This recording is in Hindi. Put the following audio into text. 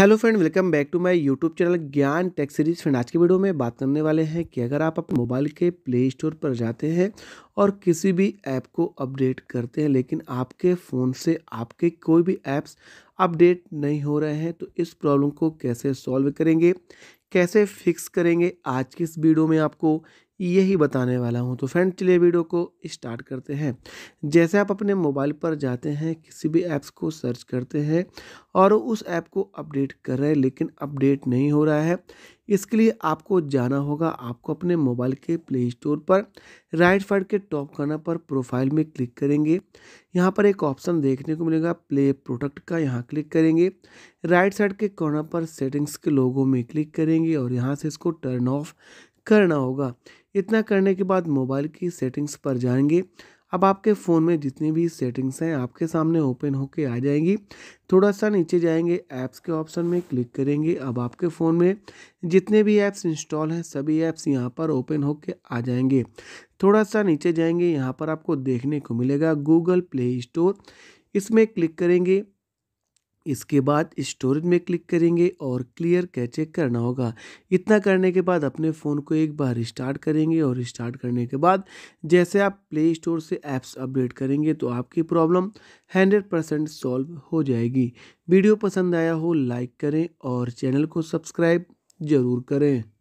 hello friend welcome back to my YouTube channel Gyan tech series friend आज के वीडियो में बात करने वाले हैं कि अगर आप अपने मोबाइल के प्ले स्टोर पर जाते हैं और किसी भी ऐप को अपडेट करते हैं लेकिन आपके फ़ोन से आपके कोई भी ऐप्स अपडेट नहीं हो रहे हैं तो इस प्रॉब्लम को कैसे सॉल्व करेंगे कैसे फिक्स करेंगे आज की इस वीडियो में आपको यही बताने वाला हूँ तो फ्रेंड चलिए वीडियो को स्टार्ट करते हैं जैसे आप अपने मोबाइल पर जाते हैं किसी भी ऐप्स को सर्च करते हैं और उस ऐप को अपडेट कर रहे हैं लेकिन अपडेट नहीं हो रहा है इसके लिए आपको जाना होगा आपको अपने मोबाइल के प्ले स्टोर पर राइट साइड के टॉप कॉर्नर पर प्रोफाइल में क्लिक करेंगे यहाँ पर एक ऑप्शन देखने को मिलेगा प्ले प्रोडक्ट का यहाँ क्लिक करेंगे राइट साइड के कॉर्नर पर सेटिंग्स के लोगों में क्लिक करेंगे और यहाँ से इसको टर्न ऑफ करना होगा इतना करने के बाद मोबाइल की सेटिंग्स पर जाएंगे अब आपके फ़ोन में जितनी भी सेटिंग्स हैं आपके सामने ओपन होके आ जाएंगी थोड़ा सा नीचे जाएंगे ऐप्स के ऑप्शन में क्लिक करेंगे अब आपके फ़ोन में जितने भी ऐप्स इंस्टॉल हैं सभी ऐप्स यहाँ पर ओपन होके आ जाएंगे थोड़ा सा नीचे जाएंगे यहाँ पर आपको देखने को मिलेगा गूगल प्ले स्टोर इसमें क्लिक करेंगे इसके बाद स्टोरेज में क्लिक करेंगे और क्लियर कैचे करना होगा इतना करने के बाद अपने फ़ोन को एक बार रिस्टार्ट करेंगे और रिस्टार्ट करने के बाद जैसे आप प्ले स्टोर से ऐप्स अपडेट करेंगे तो आपकी प्रॉब्लम 100 परसेंट सॉल्व हो जाएगी वीडियो पसंद आया हो लाइक करें और चैनल को सब्सक्राइब ज़रूर करें